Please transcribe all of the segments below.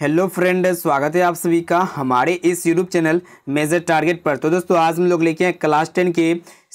hello friend स्वागत है आप सभी का हमारे इस यूट्यूब चैनल मेजर टारगेट पर तो दोस्तों आज हम लोग लेके हैं क्लास टेन के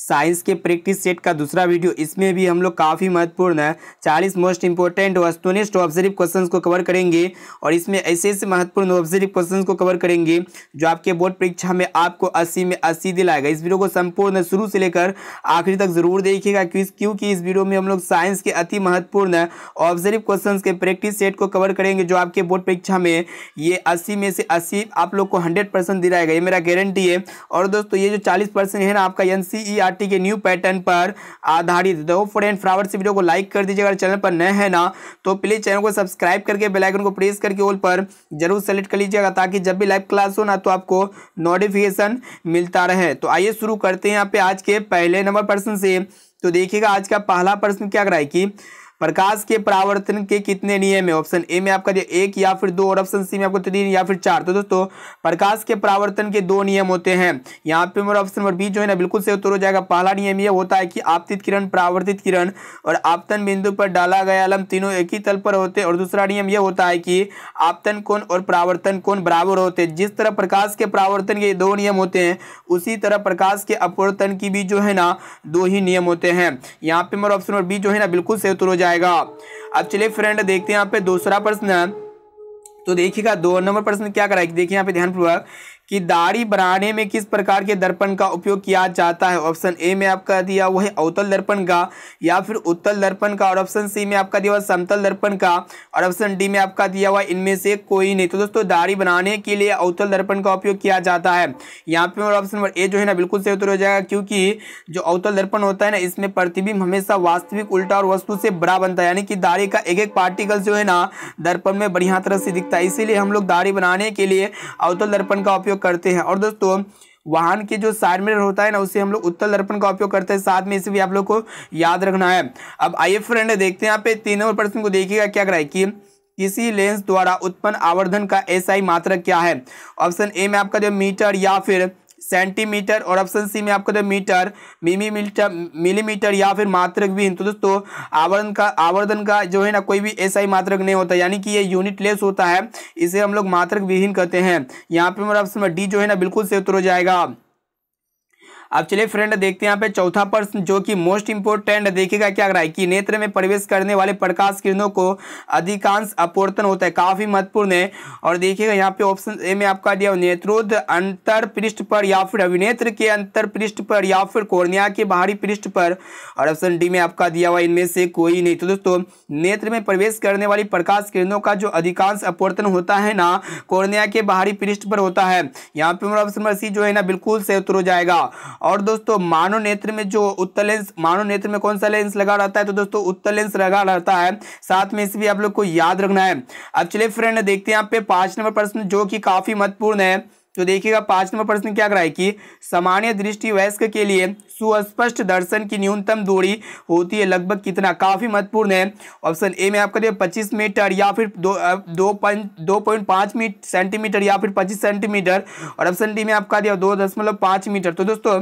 साइंस के प्रैक्टिस सेट का दूसरा वीडियो इसमें भी हम लोग काफ़ी महत्वपूर्ण है चालीस मोस्ट इंपॉर्टेंट वस्तुनिष्ठ ऑब्जर्व क्वेश्चन को कवर करेंगे और इसमें ऐसे ऐसे महत्वपूर्ण ऑब्जर्व क्वेश्चन को कवर करेंगे जो आपके बोर्ड परीक्षा में आपको अस्सी में अस्सी दिलाएगा इस वीडियो को संपूर्ण शुरू से लेकर आखिरी तक जरूर देखिएगा क्योंकि इस वीडियो में हम लोग साइंस के अति महत्वपूर्ण ऑब्जर्व क्वेश्चन के प्रैक्टिस सेट को कवर करेंगे जो आपके बोर्ड परीक्षा में ये अस्सी में से अस्सी आप लोग को हंड्रेड परसेंट दिलाएगा ये मेरा गारंटी है और दोस्तों ये जो चालीस परसेंट है ना आपका एन सी ई आरटी के न्यू पैटर्न पर आधारित दो तो फ्रेंड फ्लावर से वीडियो को लाइक कर दीजिए अगर चैनल पर नए हैं ना तो प्लीज़ चैनल को सब्सक्राइब करके बेलाइकन को प्रेस करके ऑल पर जरूर सेलेक्ट कर लीजिएगा ताकि जब भी लाइव क्लास हो ना तो आपको नोटिफिकेशन मिलता रहे तो आइए शुरू करते हैं यहाँ पे आज के पहले नंबर पर्सन से तो देखिएगा आज का पहला प्रश्न क्या कराए कि प्रकाश के परावर्तन के कितने नियम है ऑप्शन ए में आपका एक या फिर दो और ऑप्शन सी में आपको तीन या फिर चार तो दोस्तों प्रकाश के परावर्तन के दो नियम होते हैं यहाँ पे मेरा ऑप्शन नंबर बी जो है ना बिल्कुल से उत्तर हो जाएगा पहला नियम यह होता है कि आपतित किरण परावर्तित किरण और आपतन बिंदु पर डाला गया अलम तीनों एक ही तल पर होते और दूसरा नियम यह होता है कि आपतन कोण और परावर्तन कोण बराबर होते हैं जिस तरह प्रकाश के परावर्तन के दो नियम होते हैं उसी तरह प्रकाश के अपवर्तन की भी जो है ना दो ही नियम होते हैं यहाँ पे मेरा ऑप्शन नंबर बी जो है ना बिल्कुल से उत्तर हो जाएगा जाएगा अब चलिए फ्रेंड देखते हैं यहाँ पे दूसरा प्रश्न तो देखिएगा दो नंबर प्रश्न क्या कराएगी देखिए यहाँ पे ध्यानपूर्वक कि दाढ़ी बनाने में किस प्रकार के दर्पण का उपयोग किया जाता है ऑप्शन ए में आपका दिया हुआ है अवतल दर्पण का या फिर उत्तल दर्पण का और ऑप्शन सी में आपका दिया हुआ समतल दर्पण का और ऑप्शन डी में आपका दिया हुआ इनमें से कोई नहीं तो दोस्तों दाढ़ी बनाने के लिए अवतल दर्पण का उपयोग किया जाता है यहाँ पे ऑप्शन नंबर ए जो है ना बिल्कुल सही उत्तर हो जाएगा क्योंकि जो अवतल दर्पण होता है ना इसमें प्रतिबिंब हमेशा वास्तविक उल्टा और वस्तु से बड़ा बनता है यानी कि दाढ़ी का एक एक पार्टिकल जो है ना दर्पण में बढ़िया तरह से दिखता है इसीलिए हम लोग दाढ़ी बनाने के लिए अवतल दर्पण का उपयोग उपयोग करते हैं और दोस्तों वाहन के जो साइड मिरर होता है ना उसे हम लोग उत्तल दर्पण का उपयोग करते हैं साथ में इसे भी आप लोग को याद रखना है अब आइए फ्रेंड देखते हैं यहाँ पे तीन नंबर प्रश्न को देखिएगा क्या कराए कि किसी लेंस द्वारा उत्पन्न आवर्धन का एसआई मात्रक क्या है ऑप्शन ए में आपका जो मीटर या फिर सेंटीमीटर और ऑप्शन सी में आपको तो मीटर मिमी मीटर मिलीमीटर या फिर मात्रक भी तो दोस्तों आवर्धन का आवर्धन का जो है ना कोई भी ऐसा ही मात्रक नहीं होता यानी कि ये यूनिट लेस होता है इसे हम लोग मात्रक विहीन कहते हैं यहाँ पे मेरा ऑप्शन डी जो है ना बिल्कुल से उतर हो जाएगा अब चलिए फ्रेंड देखते हैं यहाँ पे चौथा प्रश्न जो कि मोस्ट इंपोर्टेंट देखिएगा क्या रहा है कि नेत्र में प्रवेश करने वाले प्रकाश किरणों को अधिकांश अपोर्तन होता है काफी महत्वपूर्ण है और देखिएगा यहाँ पे ऑप्शन ए में आपका दिया नेत्रोध अंतर पृष्ठ पर या फिर अभिनेत्र के अंतर पृष्ठ पर या फिर कोर्निया के बाहरी पृष्ठ पर और ऑप्शन डी में आपका दिया हुआ इनमें से कोई नहीं तो दोस्तों नेत्र में प्रवेश करने वाली प्रकाश किरणों का जो अधिकांश अपवर्तन होता है ना कोर्निया के बाहरी पृष्ठ पर होता है यहाँ पे ऑप्शन नंबर सी जो है ना बिल्कुल सही उतर हो जाएगा और दोस्तों मानव नेत्र में जो उत्तर लेंस मानव नेत्र में कौन सा लेंस लगा रहता है तो दोस्तों उत्तर लेंस लगा रहता है साथ में इसे भी आप लोग को याद रखना है अब चलिए फ्रेंड देखते हैं यहाँ पे पांच नंबर प्रश्न जो कि काफी महत्वपूर्ण है तो देखिएगा पांच नंबर प्रश्न क्या कराए कि सामान्य दृष्टि वयस्क के लिए सुस्पष्ट दर्शन की न्यूनतम दूरी होती है लगभग कितना काफ़ी महत्वपूर्ण है ऑप्शन ए में आपका दिया पच्चीस मीटर या फिर दो दो पॉइंट दो पॉइंट पाँच मीट सेंटीमीटर या फिर पच्चीस सेंटीमीटर और ऑप्शन डी में आपका दिया दो दशमलव पाँच मीटर तो दोस्तों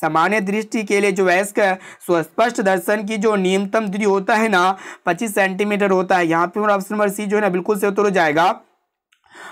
सामान्य दृष्टि के लिए जो वयस्क सुस्पष्ट दर्शन की जो न्यूनतम दूरी होता है ना पच्चीस सेंटीमीटर होता है यहाँ पर ऑप्शन नंबर सी जो है ना बिल्कुल से उतर जाएगा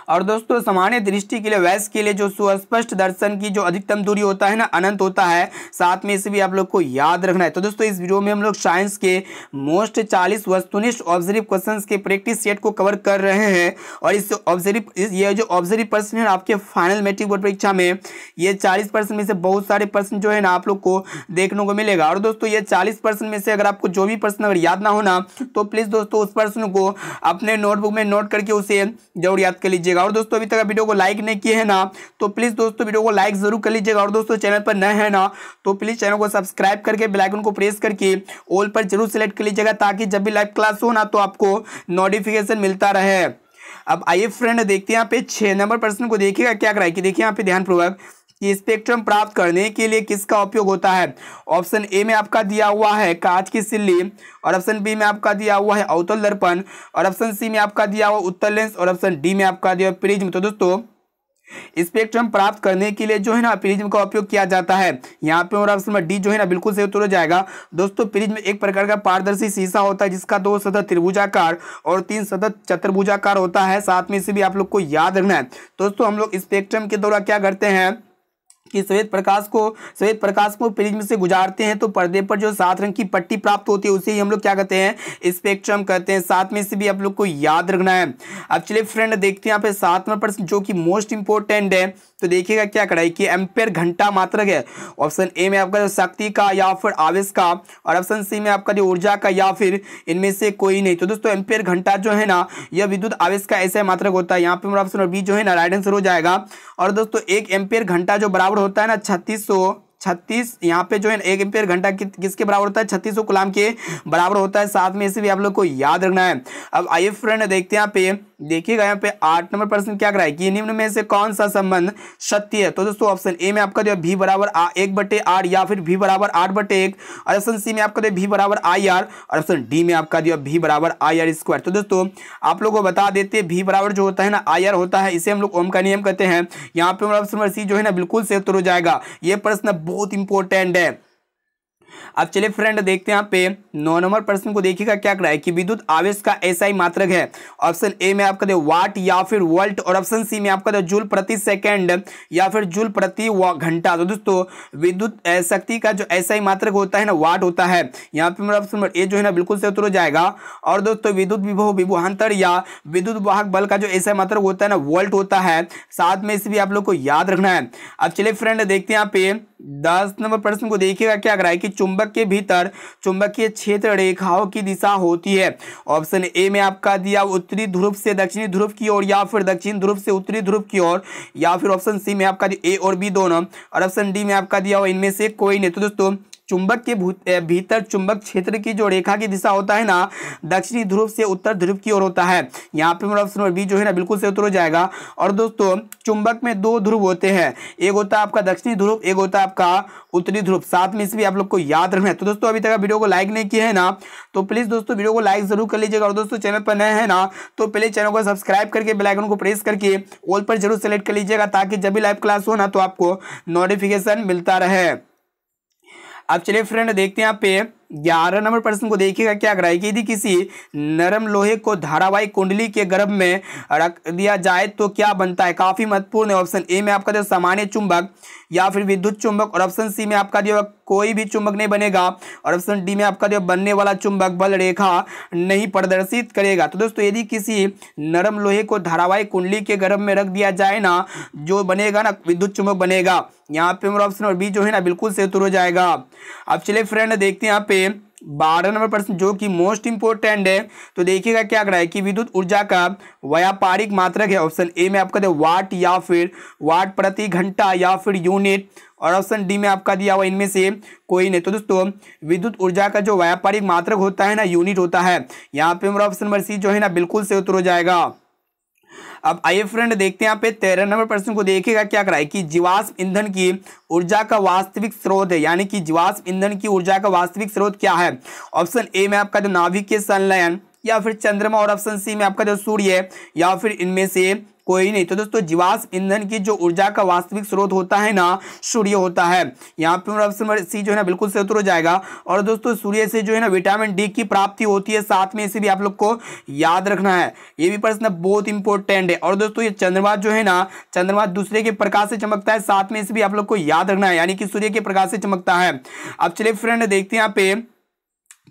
और दोस्तों सामान्य दृष्टि के लिए वैश्य के लिए जो सुस्पष्ट दर्शन की जो अधिकतम दूरी होता है ना अनंत होता है साथ में इसे भी आप लोग को याद रखना है तो दोस्तों इस वीडियो में हम लोग साइंस के मोस्ट चालीस वस्तुनिष्ठ ऑब्जर्व क्वेश्चन के प्रैक्टिस सेट को कवर कर रहे हैं और इस ऑब्जर्व ये जो ऑब्जर्व प्रश्न है आपके फाइनल मेट्रिक बोर्ड परीक्षा में ये चालीस परसेंट में से बहुत सारे प्रश्न जो है ना आप लोग को देखने को मिलेगा और दोस्तों ये चालीस परसेंट में से अगर आपको जो भी प्रश्न अगर याद ना होना तो प्लीज़ दोस्तों उस प्रश्न को अपने नोटबुक में नोट करके उसे जरूर याद कर लीजिए लीजिएगा और दोस्तों अभी तक वीडियो को लाइक नहीं किए हैं ना तो प्लीज़ दोस्तों वीडियो को लाइक जरूर कर लीजिएगा और दोस्तों चैनल पर नए हैं ना तो प्लीज़ चैनल को सब्सक्राइब करके बेलाइकन को प्रेस करके ऑल पर जरूर सेलेक्ट कर लीजिएगा ताकि जब भी लाइव क्लास हो ना तो आपको नोटिफिकेशन मिलता रहे अब आइए फ्रेंड देखते हैं यहाँ पे छः नंबर पर्सन को देखिएगा क्या कराए कि देखिए यहाँ पे ध्यानपूर्वक ये स्पेक्ट्रम प्राप्त करने के लिए किसका उपयोग होता है ऑप्शन ए में आपका दिया हुआ है कांच की सिल्ली और ऑप्शन बी में आपका दिया हुआ है अवतल दर्पण और ऑप्शन सी में आपका दिया हुआ उत्तर लेंस और ऑप्शन डी में आपका दिया हुआ प्रिज्म तो दोस्तों स्पेक्ट्रम प्राप्त करने के लिए जो है ना प्रिज्म का उपयोग किया जाता है यहाँ पे और ऑप्शन डी जो है ना बिल्कुल सही उत्तर हो जाएगा दोस्तों प्रिज्म एक प्रकार का पारदर्शी शीशा होता है जिसका दो सतह त्रिभुजाकार और तीन सतह चतुर्भुजाकार होता है साथ में इसे भी आप लोग को याद रखना है दोस्तों हम लोग स्पेक्ट्रम के द्वारा क्या करते हैं कि श्वेत प्रकाश को श्वेत प्रकाश को प्रिज्म से गुजारते हैं तो पर्दे पर जो सात रंग की पट्टी प्राप्त होती है उसे ही हम लोग क्या कहते हैं स्पेक्ट्रम कहते हैं साथ में से भी आप लोग को याद रखना है अब चलिए फ्रेंड देखते हैं यहाँ पे सातवा प्रश्न जो कि मोस्ट इंपॉर्टेंट है तो देखिएगा क्या कराई कि एम्पेयर घंटा मात्रक है ऑप्शन ए में आपका जो शक्ति का या फिर आवेश का और ऑप्शन सी में आपका जो ऊर्जा का या फिर इनमें से कोई नहीं तो दोस्तों एम्पेयर घंटा जो है ना यह विद्युत आवेश का ऐसा मात्रक होता है यहाँ पे मेरा ऑप्शन बी जो है ना राइट आंसर हो जाएगा और दोस्तों एक एम्पेयर घंटा जो बराबर होता है ना छत्तीस सौ छत्तीस यहाँ पे जो है एक एम्पेयर घंटा कि, किसके बराबर होता है छत्तीस सौ गुलाम के बराबर होता है साथ में इसे भी आप लोग को याद रखना है अब आइए फ्रेंड देखते हैं यहाँ पे देखिएगा यहाँ पे आठ नंबर प्रश्न क्या कराए कि निम्न में से कौन सा संबंध सत्य है तो दोस्तों ऑप्शन ए में आपका जो है भी बराबर आ एक बटे आठ या फिर भी बराबर आठ बटे एक और ऑप्शन सी में आपका जो भी बराबर आई आर और ऑप्शन डी में आपका जो है भी बराबर आई आर स्क्वायर तो दोस्तों आप लोग को बता देते भी बराबर जो होता है ना आई आर होता है इसे हम लोग ओम का नियम कहते हैं यहाँ पे ऑप्शन नंबर सी जो है ना बिल्कुल सेफ हो जाएगा ये प्रश्न बहुत इंपॉर्टेंट है अब चलिए फ्रेंड देखते हैं पे नौ नंबर प्रश्न को देखिएगा क्या कराए कि विद्युत आवेश का ऐसा ही मात्रक है ऑप्शन ए में आपका दे वाट या फिर वोल्ट और ऑप्शन सी में आपका दे जूल प्रति सेकंड या फिर जूल प्रति घंटा तो दोस्तों विद्युत शक्ति का जो ऐसा ही मात्रक होता है ना वाट होता है यहाँ पे मेरा ऑप्शन नंबर ए जो है ना बिल्कुल से उतर जाएगा और दोस्तों विद्युत विभव विभुहांतर या विद्युत वाहक बल का जो एसआई मात्रक होता है ना वोल्ट होता है साथ में इसे भी आप लोग को याद रखना है अब चलिए फ्रेंड देखते हैं यहाँ पे दस नंबर प्रश्न को देखिएगा क्या कराए कि चुंबक के भीतर चुंबकीय क्षेत्र रेखाओं की दिशा होती है ऑप्शन ए में आपका दिया उत्तरी ध्रुव से दक्षिणी ध्रुव की ओर या फिर दक्षिण ध्रुव से उत्तरी ध्रुव की ओर या फिर ऑप्शन सी में आपका ए और बी दोनों और ऑप्शन डी में आपका दिया हुआ इनमें से कोई नहीं तो दोस्तों चुंबक के भीतर चुंबक क्षेत्र की जो रेखा की दिशा होता है ना दक्षिणी ध्रुव से उत्तर ध्रुव की ओर होता है यहाँ पे मेरा ऑप्शन बी जो है ना बिल्कुल से उत्तर हो जाएगा और दोस्तों चुंबक में दो ध्रुव होते हैं एक होता है आपका दक्षिणी ध्रुव एक होता है आपका उत्तरी ध्रुव साथ में इसमें आप लोग को याद रखना है तो दोस्तों अभी तक वीडियो को लाइक नहीं किया है ना तो प्लीज़ दोस्तों वीडियो को लाइक जरूर कर लीजिएगा और दोस्तों चैनल पर नए हैं ना तो पहले चैनल को सब्सक्राइब करके बेलाइकन को प्रेस करके ऑल पर जरूर सेलेक्ट कर लीजिएगा ताकि जब भी लाइव क्लास हो ना तो आपको नोटिफिकेशन मिलता रहे अब चलिए फ्रेंड देखते हैं यहाँ पे ग्यारह नंबर प्रश्न को देखिएगा क्या करा कि यदि किसी नरम लोहे को धारावाहिक कुंडली के गर्भ में रख दिया जाए तो क्या बनता है काफ़ी महत्वपूर्ण है ऑप्शन ए में आपका जो सामान्य चुंबक या फिर विद्युत चुंबक और ऑप्शन सी में आपका जो कोई भी चुंबक नहीं बनेगा और ऑप्शन डी में आपका जो बनने वाला चुंबक बल रेखा नहीं प्रदर्शित करेगा तो दोस्तों यदि किसी नरम लोहे को धारावाहिक कुंडली के गर्भ में रख दिया जाए ना जो बनेगा ना विद्युत चुंबक बनेगा यहाँ पे मेरा ऑप्शन और बी जो है ना बिल्कुल से उतर हो जाएगा अब चलिए फ्रेंड देखते हैं यहाँ पे पे बारह नंबर प्रश्न जो कि मोस्ट इंपोर्टेंट है तो देखिएगा क्या कर रहा है कि विद्युत ऊर्जा का व्यापारिक मात्रक है ऑप्शन ए में आपका दे वाट या फिर वाट प्रति घंटा या फिर यूनिट और ऑप्शन डी में आपका दिया हुआ इनमें से कोई नहीं तो दोस्तों विद्युत ऊर्जा का जो व्यापारिक मात्रक होता है ना यूनिट होता है यहाँ पे मेरा ऑप्शन नंबर सी जो है ना बिल्कुल से उतर हो जाएगा अब आइए फ्रेंड देखते हैं पे तेरह नंबर प्रश्न को देखिएगा क्या कराए कि जीवाश्म ईंधन की ऊर्जा का वास्तविक स्रोत है यानी कि जीवाश्म ईंधन की ऊर्जा का वास्तविक स्रोत क्या है ऑप्शन ए में आपका जो नाभिकीय संलयन या फिर चंद्रमा और ऑप्शन सी में आपका जो सूर्य या फिर इनमें से कोई नहीं तो दोस्तों जीवाश्म ईंधन की जो ऊर्जा का वास्तविक स्रोत होता है ना सूर्य होता है यहाँ पे सी जो है ना बिल्कुल से उतर हो जाएगा और दोस्तों सूर्य से जो है ना विटामिन डी की प्राप्ति होती है साथ में इसे भी आप लोग को याद रखना है ये भी प्रश्न बहुत इंपॉर्टेंट है और दोस्तों ये चंद्रमा जो है ना चंद्रमा दूसरे के प्रकाश से चमकता है साथ में इसे भी आप लोग को याद रखना है यानी कि सूर्य के प्रकाश से चमकता है अब चलिए फ्रेंड देखते हैं यहाँ पे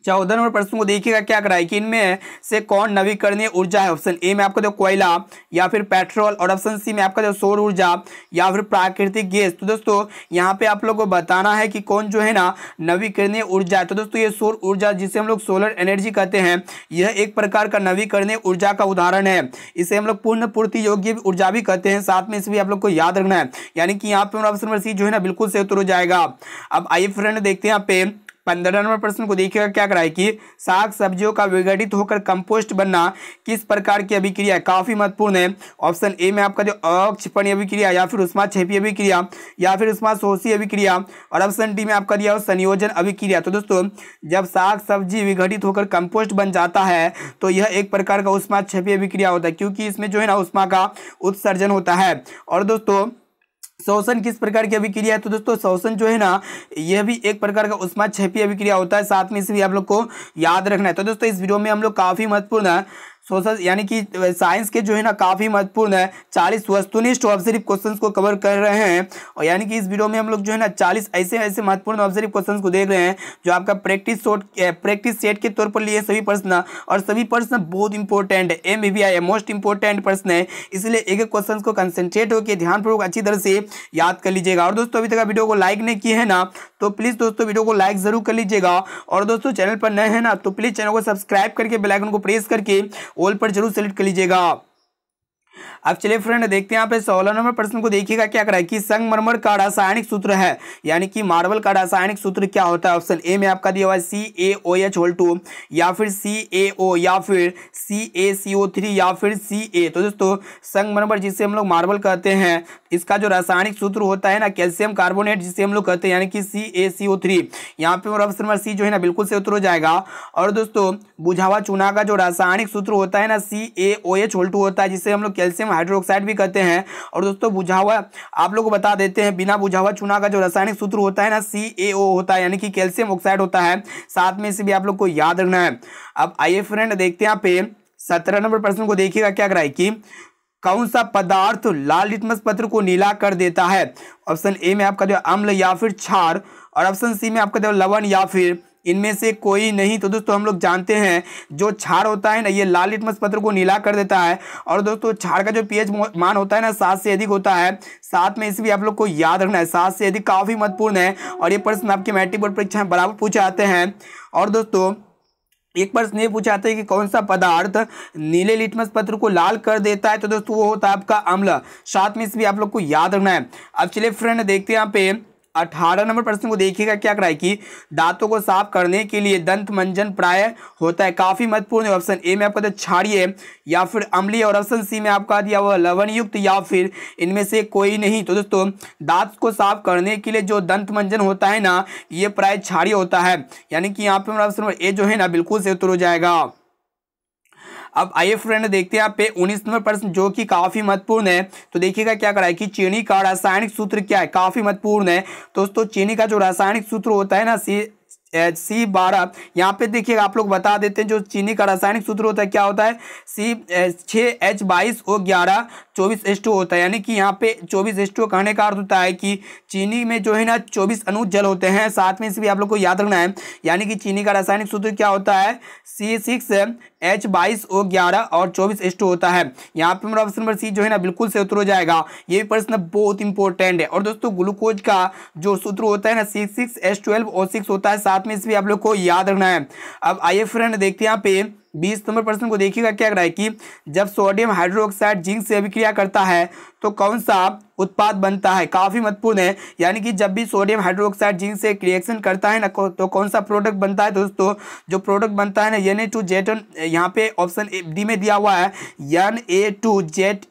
चौदह नंबर प्रश्न को देखिएगा क्या कराए कि इनमें से कौन नवीकरणीय ऊर्जा है ऑप्शन ए में आपका जो कोयला या फिर पेट्रोल और ऑप्शन सी में आपका जो सौर ऊर्जा या फिर प्राकृतिक गैस तो दोस्तों यहाँ पे आप लोग को बताना है कि कौन जो है ना नवीकरणीय ऊर्जा है तो दोस्तों ये सौर ऊर्जा जिसे हम लोग सोलर एनर्जी कहते हैं यह एक प्रकार का नवीकरणीय ऊर्जा का उदाहरण है इसे हम लोग पूर्ण पूर्ति योग्य ऊर्जा भी कहते हैं साथ में इसे भी आप लोग को याद रखना है यानी कि यहाँ पे ऑप्शन नंबर सी जो है ना बिल्कुल सही हो जाएगा अब आइए फ्रेंड देखते हैं यहाँ पे पंद्रह नंबर प्रश्न को देखिएगा क्या कराए कि साग सब्जियों का विघटित होकर कंपोस्ट बनना किस प्रकार की अभिक्रिया है काफ़ी महत्वपूर्ण है ऑप्शन ए में आपका जो अक्षपणी अभिक्रिया या फिर उष्मा छेपी अभिक्रिया या फिर उष्मा सोसी अभिक्रिया और ऑप्शन डी में आपका दिया संयोजन अभिक्रिया तो दोस्तों जब साग सब्जी विघटित होकर कंपोस्ट बन जाता है तो यह एक प्रकार का उष्मा छेपी अभिक्रिया होता है क्योंकि इसमें जो है ना उष्मा का उत्सर्जन होता है और दोस्तों शोषण किस प्रकार की अभिक्रिया है तो दोस्तों शोषण जो है ना यह भी एक प्रकार का उष्मा छपी अभिक्रिया होता है साथ में इसे भी आप लोग को याद रखना है तो दोस्तों इस वीडियो में हम लोग काफ़ी महत्वपूर्ण सोशल यानी कि साइंस के जो है ना काफ़ी महत्वपूर्ण है चालीस वस्तुनिष्ठ ऑब्जर्व क्वेश्चन को कवर कर रहे हैं और यानी कि इस वीडियो में हम लोग जो है ना चालीस ऐसे ऐसे महत्वपूर्ण ऑब्जर्व क्वेश्चन को देख रहे हैं जो आपका प्रैक्टिस शोट प्रैक्टिस सेट के तौर पर लिए सभी प्रश्न और सभी प्रश्न बहुत इंपॉर्टेंट है एम है मोस्ट इंपॉर्टेंट प्रश्न है इसलिए एक एक क्वेश्चन को कंसेंट्रेट होकर ध्यानपूर्वक अच्छी तरह से याद कर लीजिएगा और दोस्तों अभी तक वीडियो को लाइक नहीं किए हैं ना तो प्लीज़ दोस्तों वीडियो को लाइक जरूर कर लीजिएगा और दोस्तों चैनल पर नए हैं ना तो प्लीज़ चैनल को सब्सक्राइब करके बेलाइकन को प्रेस करके ऑल पर जरूर सेलेक्ट कर लीजिएगा अब चलिए फ्रेंड देखते हैं पे सोलह नंबर प्रश्न को देखिएगा क्या करा है कि संगमरमर का रासायनिक सूत्र है यानी कि मार्बल का रासायनिक सूत्र क्या होता है ऑप्शन ए में आपका दिया हुआ है C A O H whole two या फिर सी ए ओ या फिर सी ए सी ओ थ्री या फिर सी ए तो दोस्तों संगमरमर जिसे हम लोग मार्बल कहते हैं इसका जो रासायनिक सूत्र होता है ना कैल्शियम कार्बोनेट जिसे हम लोग कहते हैं यानी कि सी ए सी ओ थ्री यहाँ पे ऑप्शन नंबर सी जो है ना बिल्कुल से उत्तर हो जाएगा और दोस्तों बुझावा चूना का जो रासायनिक सूत्र होता है ना सी ए ओ एच होल्टू होता है जिसे हम लोग कैल्शियम हाइड्रोक्साइड भी कहते हैं और दोस्तों बुझावा आप लोग को बता देते हैं बिना बुझावा चूना का जो रासायनिक सूत्र होता है ना सी ए ओ होता है यानी कि कैल्शियम ऑक्साइड होता है साथ में इसे भी आप लोग को याद रखना है अब आइए फ्रेंड देखते हैं पे सत्रह नंबर प्रश्न को देखिएगा क्या कराए कि कौन सा पदार्थ लाल लिटमस पत्र को नीला कर देता है ऑप्शन ए में आपका जो अम्ल या फिर छार और ऑप्शन सी में आपका जो लवण या फिर इनमें से कोई नहीं तो दोस्तों हम लोग जानते हैं जो छाड़ होता है ना ये लाल लिटमस पत्र को नीला कर देता है और दोस्तों छाड़ का जो पीएच मान होता है ना सात से अधिक होता है साथ में इसे भी आप लोग को याद रखना है सात से अधिक काफ़ी महत्वपूर्ण है और ये प्रश्न आपके मैट्रिक बोर्ड परीक्षा में बराबर पूछे आते हैं और दोस्तों एक प्रश्न ये पूछा जाता है कि कौन सा पदार्थ नीले लिटमस पत्र को लाल कर देता है तो दोस्तों वो होता है आपका अम्ल साथ में इस भी आप लोग को याद रखना है अब चलिए फ्रेंड देखते हैं यहाँ पे अठारह नंबर प्रश्न को देखिएगा क्या कराए कि दांतों को साफ करने के लिए दंत मंजन प्राय होता है काफ़ी महत्वपूर्ण ऑप्शन ए में आपका तो है या फिर अम्लीय और ऑप्शन सी में आपका दिया हुआ युक्त या फिर इनमें से कोई नहीं तो दोस्तों दांत को साफ करने के लिए जो दंत मंजन होता है ना ये प्राय छाड़ी होता है यानी कि यहाँ पे ऑप्शन नंबर ए जो है ना बिल्कुल से उत्तर हो जाएगा अब आइए फ्रेंड देखते हैं आप पे उन्नीस नंबर प्रश्न जो कि काफी महत्वपूर्ण है तो देखिएगा क्या करा है कि चीनी का रासायनिक सूत्र क्या है काफी महत्वपूर्ण है दोस्तों तो चीनी का जो रासायनिक सूत्र होता है ना सी एच सी बारह यहाँ पे देखिए आप लोग बता देते हैं जो चीनी का रासायनिक सूत्र होता है क्या होता है सी छः एच बाईस ओ ग्यारह चौबीस एस टू होता है यानी कि यहाँ पे चौबीस एस टू कहने का अर्थ होता है कि चीनी में जो है ना चौबीस अनु जल होते हैं साथ में इसे भी आप लोग को याद रखना है यानी कि चीनी का रासायनिक सूत्र क्या होता है सी सिक्स एच बाईस ओ ग्यारह और चौबीस एच टू होता है यहाँ पे हमारा ऑप्शन नंबर सी जो है ना बिल्कुल से उत्तर हो जाएगा ये भी प्रश्न बहुत इंपॉर्टेंट है और दोस्तों ग्लूकोज का जो सूत्र होता है ना six six H twelve O six होता है साथ में इस भी आप लोग को याद रखना है अब आइए फ्रेंड देखते हैं यहाँ पे बीस नंबर प्रश्न को देखिएगा क्या रहा है कि जब सोडियम हाइड्रोक्साइड जिंक से अभिक्रिया करता है तो कौन सा उत्पाद बनता है काफ़ी महत्वपूर्ण है यानी कि जब भी सोडियम हाइड्रोक्साइड जिंक से रिएक्शन करता है ना तो कौन सा प्रोडक्ट बनता है दोस्तों जो प्रोडक्ट बनता है ना N A two zed N यहाँ पे ऑप्शन डी में दिया हुआ है N A two zed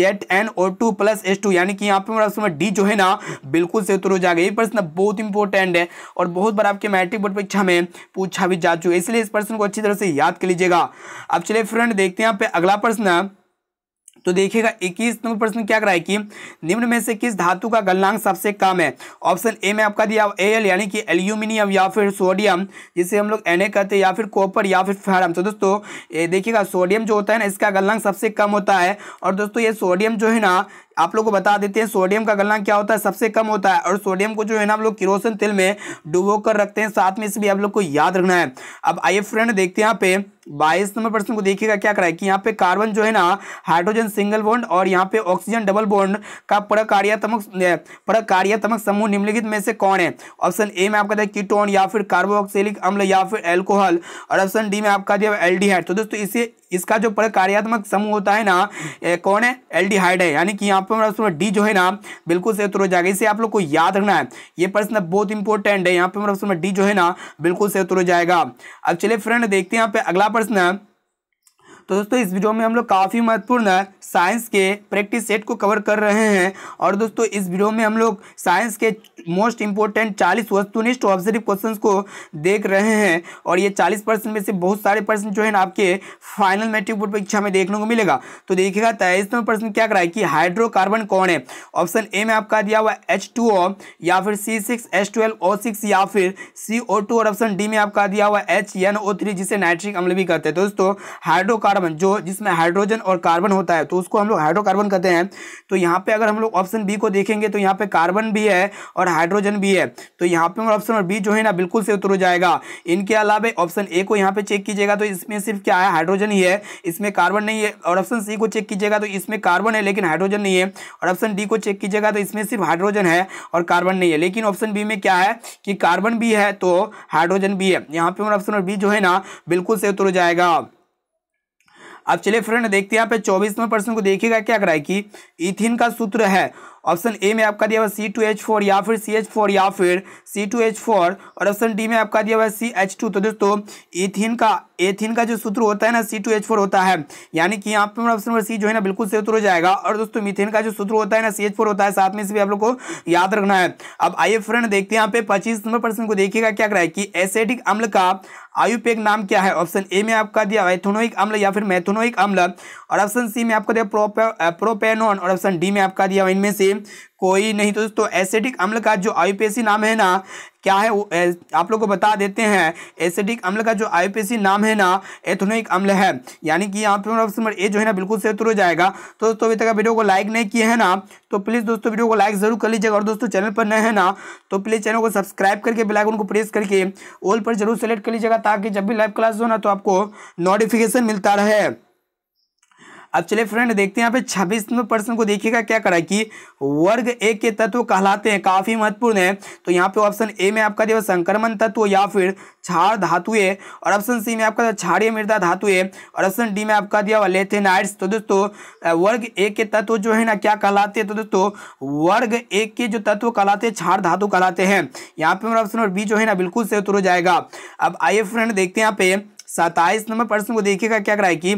zed N O two plus S two यानी कि यहाँ पे मतलब मेरा डी जो है ना बिल्कुल से उत्तर हो जाएगा ये प्रश्न बहुत इंपॉर्टेंट है और बहुत बार आपके मैट्रिक बोर्ड परीक्षा में पूछा भी जा चुका है इसलिए इस प्रश्न को अच्छी तरह से याद कर लीजिएगा अब चलिए फ्रेंड देखते हैं यहाँ पे अगला प्रश्न तो देखिएगा इक्कीस नंबर प्रश्न क्या कराए कि निम्न में से किस धातु का गलनांक सबसे कम है ऑप्शन ए में आपका दिया एल यानी कि एल्यूमिनियम या फिर सोडियम जिसे हम लोग एन कहते हैं या फिर कॉपर या फिर फेरम तो दोस्तों देखिएगा सोडियम जो होता है ना इसका गलनांक सबसे कम होता है और दोस्तों ये सोडियम जो है ना आप लोग को बता देते हैं सोडियम का गलना क्या होता है सबसे कम होता है और सोडियम को जो है ना आप लोग किरोसिन तेल में डुबो कर रखते हैं साथ में इसे भी आप लोग को याद रखना है अब आइए फ्रेंड देखते हैं यहाँ पे बाईस नंबर प्रश्न को देखिएगा क्या करा है कि यहाँ पे कार्बन जो है ना हाइड्रोजन सिंगल बॉन्ड और यहाँ पे ऑक्सीजन डबल बॉन्ड का प्रकार्यात्मक प्रकार्यात्मक समूह निम्नलिखित में से कौन है ऑप्शन ए में आपका कीटोन या फिर कार्बोक्सिलिक अम्ल या फिर एल्कोहल और ऑप्शन डी में आपका दिया एल्डिहाइड तो दोस्तों इसे इसका जो प्रकार्यात्मक कार्यात्मक समूह होता है ना कौन है एल्डिहाइड है यानी कि यहाँ पर डी जो है ना बिल्कुल सही उत्तर हो जाएगा इसे आप लोग को याद रखना है ये प्रश्न बहुत इंपॉर्टेंट है यहाँ पे हमारा डी जो है ना बिल्कुल सही उत्तर हो जाएगा अब चलिए फ्रेंड देखते हैं यहाँ पे अगला प्रश्न तो दोस्तों इस वीडियो में हम लोग काफ़ी महत्वपूर्ण साइंस के प्रैक्टिस सेट को कवर कर रहे हैं और दोस्तों इस वीडियो में हम लोग साइंस के मोस्ट इंपॉर्टेंट चालीस वस्तुनिष्ठ ऑब्जर्व क्वेश्चन को देख रहे हैं और ये चालीस परसेंट में से बहुत सारे परसेंट जो है ना आपके फाइनल मैट्रिक बोर्ड परीक्षा में देखने को मिलेगा तो देखिएगा तेईस नंबर प्रश्न क्या कराए कि हाइड्रोकार्बन कौन है ऑप्शन ए में आपका दिया हुआ एच टू ओ या फिर C six H twelve O six या फिर सी ओ टू और ऑप्शन डी में आपका दिया हुआ एच एन ओ थ्री जिसे नाइट्रिक अम्ल भी कहते हैं दोस्तों हाइड्रोकार्बन हाइड्रोकार्बन जो जिसमें हाइड्रोजन और कार्बन होता है तो उसको हम लोग हाइड्रोकार्बन कहते हैं तो यहाँ पे अगर हम लोग ऑप्शन बी को देखेंगे तो यहाँ पे कार्बन भी है और हाइड्रोजन भी है तो यहाँ पे ऑप्शन और बी जो है ना बिल्कुल से उतर जाएगा इनके अलावा ऑप्शन ए को यहाँ पे चेक कीजिएगा तो इसमें सिर्फ क्या है हाइड्रोजन ही है इसमें कार्बन नहीं है और ऑप्शन सी को चेक कीजिएगा तो इसमें कार्बन है लेकिन हाइड्रोजन नहीं है और ऑप्शन डी को चेक कीजिएगा तो इसमें सिर्फ हाइड्रोजन है और कार्बन नहीं है लेकिन ऑप्शन बी में क्या है कि कार्बन भी है तो हाइड्रोजन भी है यहाँ पे ऑप्शन और बी जो है ना बिल्कुल से उतर जाएगा अब चलिए फ्रेंड देखते हैं यहाँ पे चौबीसवें प्रश्न को देखिएगा क्या कराए कि इथिन का सूत्र है ऑप्शन ए में आपका दिया हुआ सी टू एच फोर या फिर सी एच फोर या फिर सी टू एच फोर और ऑप्शन डी में आपका दिया हुआ सी एच टू तो दोस्तों इथिन का एथिन का जो सूत्र होता है ना सी टू एच फोर होता है यानी कि यहाँ पर ऑप्शन नंबर सी जो है ना बिल्कुल सही उत्तर हो जाएगा और दोस्तों मिथेन का जो सूत्र होता है ना सी एच फोर होता है साथ में इसे भी आप लोग को याद रखना है अब आइए फ्रेंड देखते हैं यहाँ पे पच्चीस नंबर प्रश्न को देखिएगा क्या कराए कि एसेडिक अम्ल का आयुपेक नाम क्या है ऑप्शन ए में आपका दिया मैथोनोइक अम्ल या फिर मैथोनोइक अम्ल और ऑप्शन सी में आपका दिया प्रोपेनोन और ऑप्शन डी में आपका दिया इनमें से कोई नहीं तो दोस्तों एसेटिक अम्ल का जो आयुपेसी नाम है ना क्या है वो आप लोग को बता देते हैं एसिडिक अम्ल का जो आई नाम है ना एथोनिक अम्ल है यानी कि यहाँ पर ऑप्शन नंबर ए जो है ना बिल्कुल से हो जाएगा तो दोस्तों अभी तक वीडियो को लाइक नहीं किए हैं ना तो प्लीज़ दोस्तों वीडियो को लाइक जरूर कर लीजिएगा और दोस्तों चैनल पर नए हैं ना तो प्लीज़ चैनल को सब्सक्राइब करके बिलाइकन को प्रेस करके ऑल पर जरूर सेलेक्ट कर लीजिएगा ताकि जब भी लाइव क्लास हो ना तो आपको नोटिफिकेशन मिलता रहे अब चलिए फ्रेंड देखते हैं यहाँ पे 26 प्रश्न को देखिएगा क्या करा कि वर्ग ए के तत्व कहलाते हैं काफ़ी महत्वपूर्ण है तो यहाँ पे ऑप्शन ए में आपका जो संक्रमण तत्व या फिर छाड़ धातु है और ऑप्शन सी में आपका क्षारीय मृदा धातु है और ऑप्शन डी में आपका दिया हुआ लेथेनाइड्स तो दोस्तों वर्ग ए के तत्व जो है ना क्या कहलाते हैं तो दोस्तों वर्ग ए के जो तत्व कहलाते हैं छाड़ धातु कहलाते हैं यहाँ पे मेरा ऑप्शन और बी जो है ना बिल्कुल से उतर जाएगा अब आइए फ्रेंड देखते हैं यहाँ पे सताइस नंबर प्रश्न को देखिएगा क्या कराए कि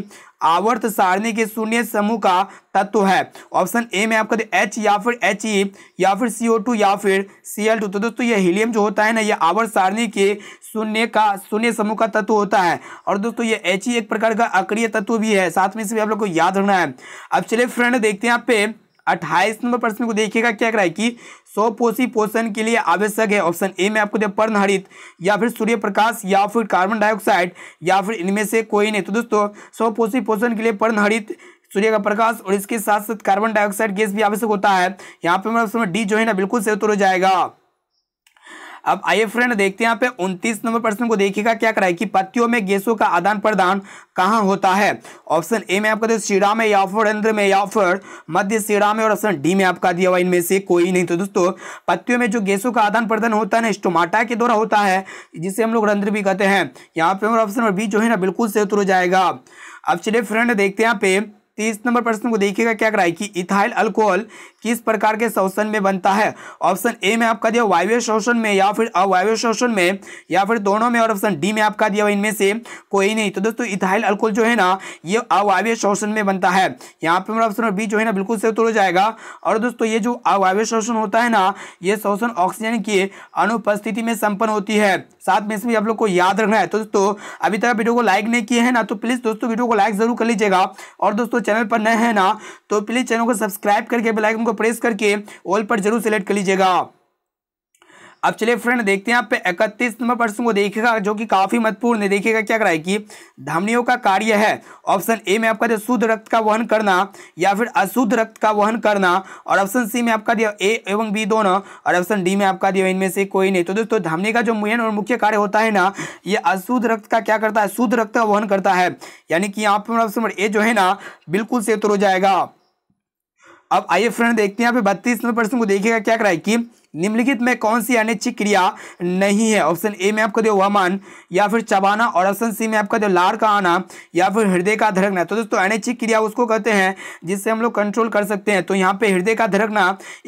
आवर्त सारणी के शून्य समूह का तत्व है ऑप्शन ए में आपका एच या फिर एच ई e या फिर सी टू या फिर सी एल टू तो दोस्तों ये हीलियम जो होता है ना ये आवर्त सारणी के शून्य का शून्य समूह का तत्व होता है और दोस्तों ये एच ई e एक प्रकार का अक्रिय तत्व भी है साथ में इसे आप लोग को याद रखना है अब चलिए फ्रेंड देखते हैं आप पे अट्ठाईस नंबर प्रश्न को देखिएगा क्या कराए कि स्वपोषी पोषण के लिए आवश्यक है ऑप्शन ए में आपको दिया पर्णहरित या फिर सूर्य प्रकाश या फिर कार्बन डाइऑक्साइड या फिर इनमें से कोई नहीं तो दोस्तों स्वपोषी पोषण के लिए पर्णहरित सूर्य का प्रकाश और इसके साथ साथ कार्बन डाइऑक्साइड गैस भी आवश्यक होता है यहाँ पे मैं डी जो है ना बिल्कुल सही उत्तर हो जाएगा अब आइए फ्रेंड देखते हैं यहाँ पे 29 नंबर प्रश्न को देखिएगा क्या कराए कि पत्तियों में गैसों का आदान प्रदान कहाँ होता है ऑप्शन ए में आपका दिया तो शिरा में या फिर इंद्र में या फिर मध्य शिरा में और ऑप्शन डी में आपका दिया हुआ इनमें से कोई नहीं तो दोस्तों पत्तियों में जो गैसों का आदान प्रदान होता है ना स्टोमाटा के द्वारा होता है जिसे हम लोग रंध्र भी कहते हैं यहाँ पे और ऑप्शन बी जो है ना बिल्कुल से उतर जाएगा अब चलिए फ्रेंड देखते हैं यहाँ पे तीस नंबर प्रश्न को देखिएगा क्या कराए कि इथाइल अल्कोहल किस प्रकार के शोषण में बनता है ऑप्शन ए में आपका दिया वायव्य शोषण में या फिर अवायव्य शोषण में या फिर दोनों में और ऑप्शन डी में आपका दिया इनमें से कोई नहीं तो दोस्तों इथाइल अल्कोहल जो है ना ये अवायव्य शोषण में बनता है यहाँ पे ऑप्शन बी जो है ना बिल्कुल से उतर हो जाएगा और दोस्तों ये जो अवायव्य शोषण होता है ना ये शोषण ऑक्सीजन की अनुपस्थिति में संपन्न होती है साथ में इसमें आप लोग को याद रखना है तो दोस्तों अभी तक वीडियो को लाइक नहीं किए हैं ना तो प्लीज़ दोस्तों वीडियो को लाइक जरूर कर लीजिएगा और दोस्तों चैनल पर नए हैं ना तो प्लीज़ चैनल को सब्सक्राइब करके बेलाइक को प्रेस करके ऑल पर जरूर सेलेक्ट कर लीजिएगा अब चलिए फ्रेंड देखते हैं आप पे इकतीस नंबर प्रश्न को देखेगा जो कि काफी महत्वपूर्ण है देखिएगा क्या कराए कि धमनियों का कार्य है ऑप्शन ए में आपका दिया शुद्ध रक्त का वहन करना या फिर अशुद्ध रक्त का वहन करना और ऑप्शन सी में आपका दिया ए एवं बी दोनों और ऑप्शन डी में आपका दिया इनमें से कोई नहीं तो दोस्तों धमनी का जो मेन और मुख्य कार्य होता है ना ये अशुद्ध रक्त का क्या करता है शुद्ध रक्त का वहन करता है यानी कि यहाँ पर ऑप्शन नंबर ए जो है ना बिल्कुल सेतुर हो जाएगा अब आइए फ्रेंड देखते हैं यहाँ पे बत्तीस नंबर प्रश्न को देखिएगा क्या कराए कि निम्नलिखित में कौन सी अनिच्छिक क्रिया नहीं है ऑप्शन ए में आपको दे वमन या फिर चबाना और ऑप्शन सी में आपका दे लार का आना या फिर हृदय का धड़कना तो दोस्तों अनिच्छिक क्रिया उसको कहते हैं जिससे हम लोग कंट्रोल कर सकते हैं तो यहाँ पे हृदय का धड़कना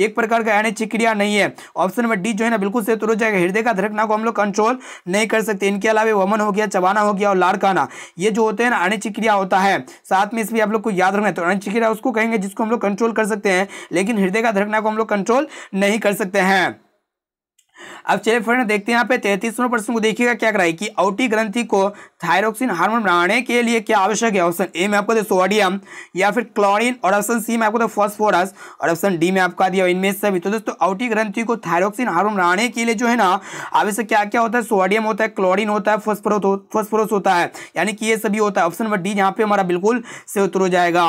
एक प्रकार का अनिच्छिक क्रिया नहीं है ऑप्शन नंबर डी जो है ना बिल्कुल से हो जाएगा हृदय का धड़कना को हम लोग कंट्रोल नहीं कर सकते इनके अलावा वमन हो गया चबाना हो गया और लार का आना ये जो होते हैं ना अनिच्छिक क्रिया होता है साथ में इसमें आप लोग को याद रखना है तो अनिच्छिक क्रिया उसको कहेंगे जिसको हम लोग कंट्रोल कर सकते हैं लेकिन हृदय का धड़कना को हम लोग कंट्रोल नहीं कर सकते हैं है अब चलिए फ्रेंड देखते हैं यहाँ पे तैतीसवें प्रश्न को देखिएगा क्या कराई कि औटी ग्रंथि को थायरोक्सिन हार्मोन बनाने के लिए क्या आवश्यक है ऑप्शन ए में आपको दे सोडियम या फिर क्लोरीन और ऑप्शन सी में आपको दे फॉस्फोरस और ऑप्शन डी में आपका दिया इनमें सभी तो दोस्तों औटी ग्रंथि को थायरोक्सिन हार्मोन बनाने के लिए जो है ना आवश्यक क्या क्या होता है सोडियम होता है क्लोरिन होता है फॉस्फोरस होता है यानी कि ये सभी होता है ऑप्शन नंबर डी यहाँ पे हमारा बिल्कुल से उत्तर हो जाएगा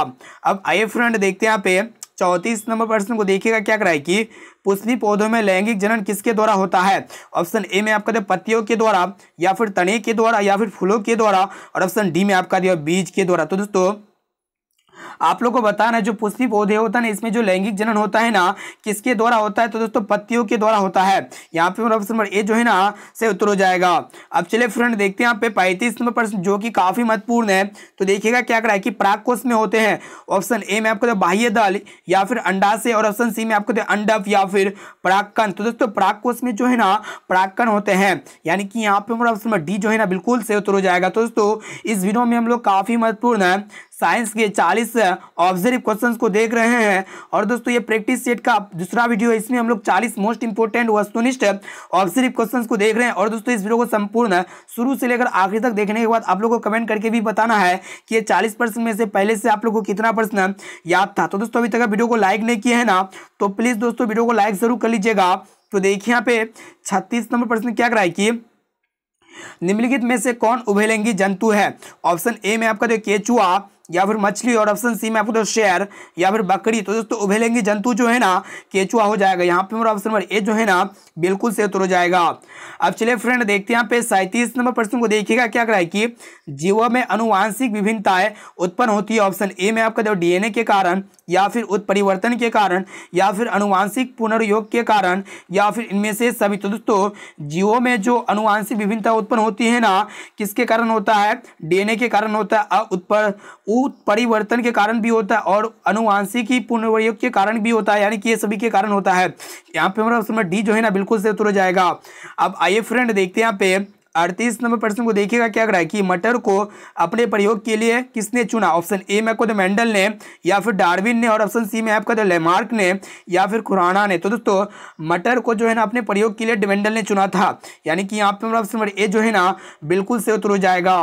अब आइए फ्रेंड देखते हैं यहाँ पे चौंतीस नंबर प्रश्न को देखिएगा क्या कराए कि पुष्पी पौधों में लैंगिक जनन किसके द्वारा होता है ऑप्शन ए में आपका दिया पत्तियों के द्वारा या फिर तने के द्वारा या फिर फूलों के द्वारा और ऑप्शन डी में आपका दिया बीज के द्वारा तो दोस्तों आप लोग को बताना जो पुष्पी पौधे होता है ना इसमें जो लैंगिक जनन होता है ना किसके द्वारा होता है तो दोस्तों पत्तियों के द्वारा होता है यहाँ पे ऑप्शन नंबर ए जो है ना से उत्तर हो जाएगा अब चले फ्रेंड देखते हैं यहाँ पे पैंतीस नंबर प्रश्न जो कि काफी महत्वपूर्ण है तो देखिएगा क्या करा है कि प्राग में होते हैं ऑप्शन ए में आपको तो बाह्य दल या फिर अंडाशय और ऑप्शन सी में आपको तो अंडप या फिर प्राकन तो दोस्तों प्राग में जो है ना प्राकन होते हैं यानी कि यहाँ पे ऑप्शन नंबर डी जो है ना बिल्कुल से उत्तर हो जाएगा तो दोस्तों इस वीडियो में हम लोग काफी महत्वपूर्ण है साइंस के 40 ऑब्जर्व क्वेश्चंस को देख रहे हैं और दोस्तों ये प्रैक्टिस सेट का दूसरा वीडियो है इसमें हम लोग 40 मोस्ट इंपोर्टेंट वस्तुनिष्ठ ऑब्जर्व क्वेश्चंस को देख रहे हैं और दोस्तों इस वीडियो को संपूर्ण शुरू से लेकर आखिर तक देखने के बाद आप लोग को कमेंट करके भी बताना है कि ये चालीस में से पहले से आप लोग को कितना प्रश्न याद था तो दोस्तों अभी तक वीडियो को लाइक नहीं किया है ना तो प्लीज़ दोस्तों वीडियो को लाइक जरूर कर लीजिएगा तो देखिए यहाँ पे छत्तीस नंबर प्रश्न क्या कराए कि निम्नलिखित में से कौन उभयलिंगी जंतु है ऑप्शन ए में आपका जो केचुआ या फिर मछली और ऑप्शन सी में आपको तो शेर या फिर बकरी तो दोस्तों उभेलेंगे जंतु जो है ना केचुआ हो जाएगा यहाँ पे मेरा ऑप्शन नंबर ए जो है ना बिल्कुल से उतर हो जाएगा अब चलिए फ्रेंड देखते हैं यहाँ पे सैंतीस नंबर प्रश्न को देखिएगा क्या कराए है कि जीवों में अनुवांशिक विभिन्नताएं उत्पन्न होती है ऑप्शन ए में आपका जो डीएनए के कारण या फिर उत्परिवर्तन के कारण या फिर अनुवांशिक पुनर्योग के कारण या फिर इनमें से सभी तो दोस्तों जीवों में जो अनुवांशिक विभिन्नता उत्पन्न होती है ना किसके कारण होता है डीएनए के कारण होता है उत्पर उ उत्परिवर्तन के कारण भी होता है और अनुवांशिक पुनर्वयोग के कारण भी होता है यानी कि ये सभी के कारण होता है यहाँ पे हमारा उसमें डी जो है ना बिल्कुल से उतर जाएगा अब आइए फ्रेंड देखते हैं यहाँ पे अड़तीस नंबर प्रश्न को देखिएगा क्या रहा है कि मटर को अपने प्रयोग के लिए किसने चुना ऑप्शन ए में खुद मैंडल ने या फिर डार्विन ने और ऑप्शन सी में आपका तो लेमार्क ने या फिर खुराना ने तो दोस्तों मटर को जो है ना अपने प्रयोग के लिए डिमेंडल ने चुना था यानी कि यहाँ पे ऑप्शन नंबर ए जो है ना बिल्कुल से उतर जाएगा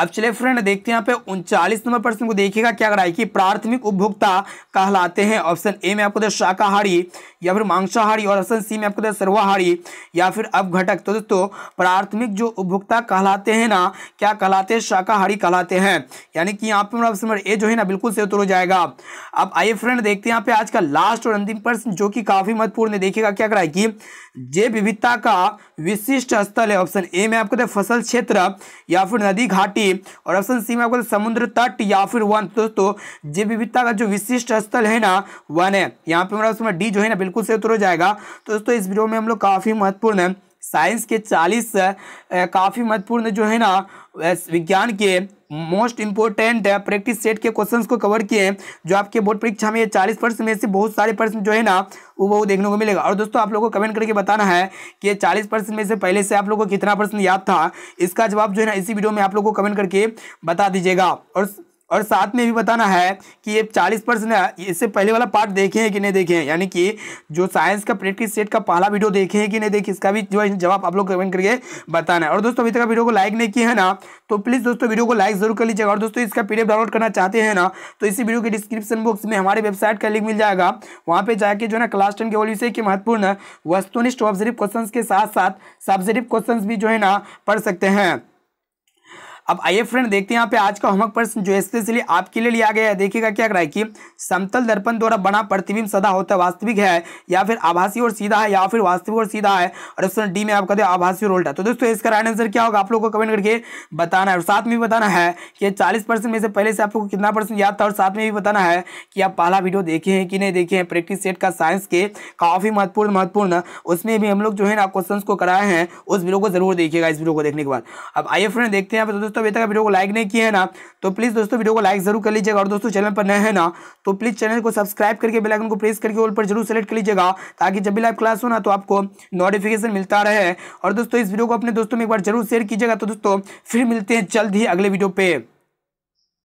अब चले फ्रेंड देखते हैं यहाँ पे उनचालीस नंबर प्रश्न को देखिएगा क्या कराए कि प्राथमिक उपभोक्ता कहलाते हैं ऑप्शन ए में आपको दे शाकाहारी या फिर मांसाहारी और ऑप्शन सी में आपको दे सर्वाहारी या फिर अपघटक तो दोस्तों प्राथमिक जो उपभोक्ता कहलाते हैं ना क्या कहलाते हैं शाकाहारी कहलाते हैं यानी कि यहाँ पे ऑप्शन नंबर ए जो है ना बिल्कुल से उतर हो जाएगा अब आइए फ्रेंड देखते हैं यहाँ पे आज का लास्ट और अंतिम प्रश्न जो कि काफी महत्वपूर्ण है देखिएगा क्या कराए कि जैव विविधता का विशिष्ट स्थल है ऑप्शन ए में आपको दे फसल क्षेत्र या फिर नदी घाटी सी और ऑप्शन सी में आपको समुद्र तट या फिर वन तो दोस्तों जैव विविधता का जो विशिष्ट स्थल है ना वन है यहाँ पे हमारा डी जो है ना बिल्कुल से उतर हो जाएगा तो दोस्तों इस वीडियो में हम लोग काफ़ी महत्वपूर्ण है साइंस के चालीस काफ़ी महत्वपूर्ण जो है ना विज्ञान के मोस्ट इम्पोर्टेंट प्रैक्टिस सेट के क्वेश्चंस को कवर किए हैं जो आपके बोर्ड परीक्षा में चालीस प्रश्न में से बहुत सारे प्रश्न जो है ना वो बहुत देखने को मिलेगा और दोस्तों आप लोगों को कमेंट करके बताना है कि चालीस प्रश्न में से पहले से आप लोगों को कितना प्रश्न याद था इसका जवाब जो है ना इसी वीडियो में आप लोग को कमेंट करके बता दीजिएगा और और साथ में भी बताना है कि ये चालीस परसेंट इससे पहले वाला पार्ट देखे हैं कि नहीं देखे हैं यानी कि जो साइंस का प्रैक्टिस सेट का पहला वीडियो देखे हैं कि नहीं देखे इसका भी जो है जवाब आप लोग कमेंट करके बताना है और दोस्तों अभी तक वीडियो को लाइक नहीं किया है ना तो प्लीज़ दोस्तों वीडियो को लाइक जरूर कर लीजिएगा और दोस्तों इसका पी डाउनलोड करना चाहते हैं ना तो इसी वीडियो के डिस्क्रिप्शन बॉक्स में हमारे वेबसाइट का लिंक मिल जाएगा वहाँ पर जाकर जो है ना क्लास टेन के विषय के महत्वपूर्ण वस्तुनिष्ठ ऑब्जेक्टिव क्वेश्चन के साथ साथ सब्जेक्टिव क्वेश्चन भी जो है ना पढ़ सकते हैं अब आइए फ्रेंड देखते हैं यहाँ पे आज का होमवर्क प्रश्न जो स्पेशली आपके लिए लिया गया है देखिएगा क्या रहा है कि समतल दर्पण द्वारा बना प्रतिबिंब सदा होता है वास्तविक है या फिर आभासी और सीधा है या फिर वास्तविक और सीधा है और ऑप्शन डी में आपका आभासी और उल्टा तो दोस्तों इसका राइट आंसर क्या होगा आप लोग को कमेंट करके बताना है और साथ में भी बताना है कि चालीस में से पहले से आप लोग को कितना परसेंट याद था और साथ में भी बताना है कि आप पहला वीडियो देखे हैं कि नहीं देखे हैं प्रैक्टिस सेट का साइंस के काफ़ी महत्वपूर्ण महत्वपूर्ण उसमें भी हम लोग जो है ना क्वेश्चन को कराए हैं उस वीडियो को जरूर देखिएगा इस वीडियो को देखने के बाद अब आइए फ्रेंड देखते हैं तो दोस्तों दोस्तों अभी तक वीडियो को लाइक नहीं किया है ना तो प्लीज़ दोस्तों वीडियो को लाइक जरूर कर लीजिएगा और दोस्तों चैनल पर नए हैं ना तो प्लीज़ चैनल को सब्सक्राइब करके बेलाइकन को प्रेस करके ऑल पर जरूर सेलेक्ट कर लीजिएगा ताकि जब भी लाइव क्लास हो ना तो आपको नोटिफिकेशन मिलता रहे और दोस्तों इस वीडियो को अपने दोस्तों में एक बार जरूर शेयर कीजिएगा तो दोस्तों फिर मिलते हैं जल्द ही अगले वीडियो पर